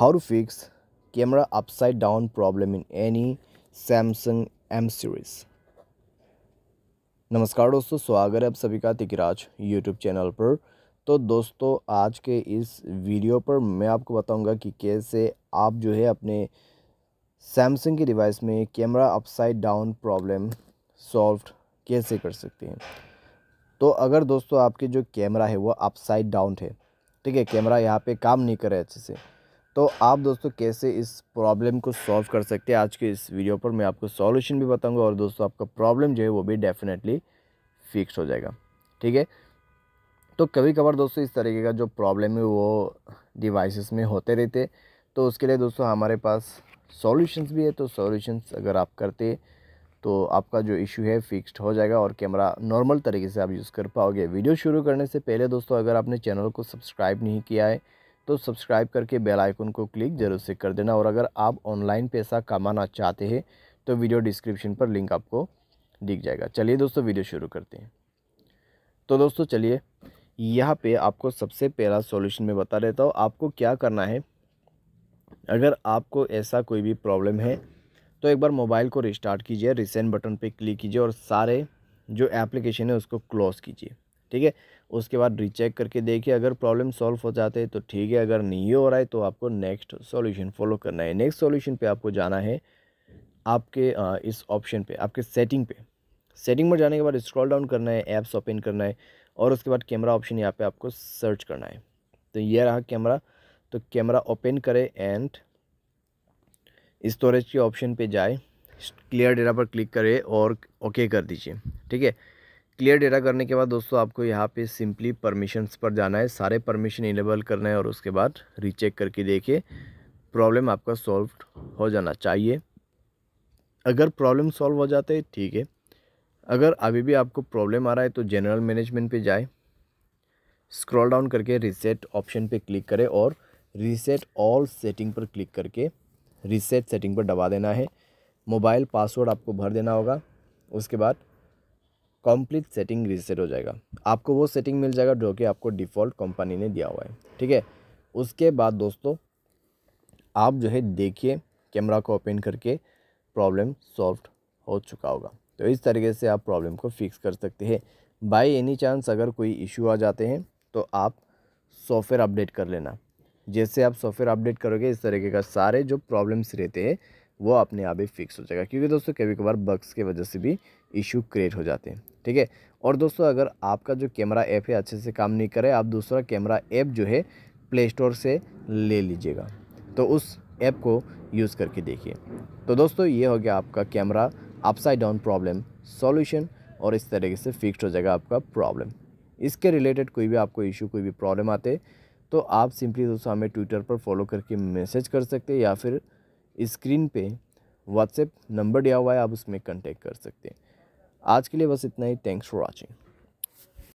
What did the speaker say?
how to fix camera upside down problem in any Samsung M series नमस्कार दोस्तों स्वागत है आप सभी का तिकराज यूट्यूब चैनल पर तो दोस्तों आज के इस वीडियो पर मैं आपको बताऊंगा कि कैसे आप जो है अपने सैमसंग के डिवाइस में camera upside down problem solve कैसे कर सकते हैं तो अगर दोस्तों आपके जो कैमरा है वो अपसाइड डाउन है ठीक है कैमरा यहाँ पे काम नहीं कर रहा है अच्छे से तो आप दोस्तों कैसे इस प्रॉब्लम को सॉल्व कर सकते हैं आज के इस वीडियो पर मैं आपको सॉल्यूशन भी बताऊंगा और दोस्तों आपका प्रॉब्लम जो है वो भी डेफिनेटली फिक्स हो जाएगा ठीक है तो कभी कभार दोस्तों इस तरीके का जो प्रॉब्लम है वो डिवाइसेस में होते रहते तो उसके लिए दोस्तों हमारे पास सॉल्यूशंस भी है तो सॉल्यूशंस अगर आप करते तो आपका जो इशू है फिक्स्ड हो जाएगा और कैमरा नॉर्मल तरीके से आप यूज़ कर पाओगे वीडियो शुरू करने से पहले दोस्तों अगर आपने चैनल को सब्सक्राइब नहीं किया है तो सब्सक्राइब करके बेल आइकन को क्लिक जरूर से कर देना और अगर आप ऑनलाइन पैसा कमाना चाहते हैं तो वीडियो डिस्क्रिप्शन पर लिंक आपको दिख जाएगा चलिए दोस्तों वीडियो शुरू करते हैं तो दोस्तों चलिए यहाँ पे आपको सबसे पहला सॉल्यूशन में बता देता हूँ आपको क्या करना है अगर आपको ऐसा कोई भी प्रॉब्लम है तो एक बार मोबाइल को रिस्टार्ट कीजिए रिसेंट बटन पर क्लिक कीजिए और सारे जो एप्लीकेशन है उसको क्लोज़ कीजिए ठीक है उसके बाद रीचेक करके देखिए अगर प्रॉब्लम सॉल्व हो जाते हैं तो ठीक है अगर नहीं हो रहा है तो आपको नेक्स्ट सॉल्यूशन फॉलो करना है नेक्स्ट सॉल्यूशन पे आपको जाना है आपके इस ऑप्शन पे आपके सेटिंग पे सेटिंग में जाने के बाद स्क्रॉल डाउन करना है ऐप्स ओपन करना है और उसके बाद कैमरा ऑप्शन यहाँ पर आपको सर्च करना है तो ये रहा कैमरा तो कैमरा ओपन करें एंड स्टोरेज के ऑप्शन पर जाए क्लियर डेटा पर क्लिक करें और ओके कर दीजिए ठीक है क्लियर डेटा करने के बाद दोस्तों आपको यहाँ पे सिंपली परमिशंस पर जाना है सारे परमिशन इनेबल करना है और उसके बाद रीचेक करके देखिए प्रॉब्लम आपका सॉल्व हो जाना चाहिए अगर प्रॉब्लम सॉल्व हो जाते ठीक है अगर अभी भी आपको प्रॉब्लम आ रहा है तो जनरल मैनेजमेंट पे जाए स्क्रॉल डाउन करके रीसेट ऑप्शन पे क्लिक करें और रीसेट ऑल सेटिंग पर क्लिक करके रीसेट सेटिंग पर दबा देना है मोबाइल पासवर्ड आपको भर देना होगा उसके बाद कंप्लीट सेटिंग रीसेट हो जाएगा आपको वो सेटिंग मिल जाएगा जो कि आपको डिफ़ॉल्ट कंपनी ने दिया हुआ है ठीक है उसके बाद दोस्तों आप जो है देखिए कैमरा को ओपन करके प्रॉब्लम सॉल्व हो चुका होगा तो इस तरीके से आप प्रॉब्लम को फिक्स कर सकते हैं बाई एनी चांस अगर कोई इशू आ जाते हैं तो आप सॉफ्टवेयर अपडेट कर लेना जैसे आप सॉफ्टवेयर अपडेट करोगे इस तरीके का सारे जो प्रॉब्लम्स रहते हैं वो अपने आप ही फिक्स हो जाएगा क्योंकि दोस्तों कभी कभार बग्स के वजह से भी इशू क्रिएट हो जाते हैं ठीक है और दोस्तों अगर आपका जो कैमरा ऐप है अच्छे से काम नहीं करे आप दूसरा कैमरा ऐप जो है प्ले स्टोर से ले लीजिएगा तो उस ऐप को यूज़ करके देखिए तो दोस्तों ये हो गया आपका camera upside down problem solution और इस तरीके से फिक्स्ड हो जाएगा आपका प्रॉब्लम इसके रिलेटेड कोई भी आपको इशू कोई भी प्रॉब्लम आते तो आप सिंपली दोस्तों हमें ट्विटर पर फॉलो करके मैसेज कर सकते हैं या फिर स्क्रीन पे व्हाट्सएप नंबर दिया हुआ है आप उसमें कंटेक्ट कर सकते हैं आज के लिए बस इतना ही थैंक्स फॉर वॉचिंग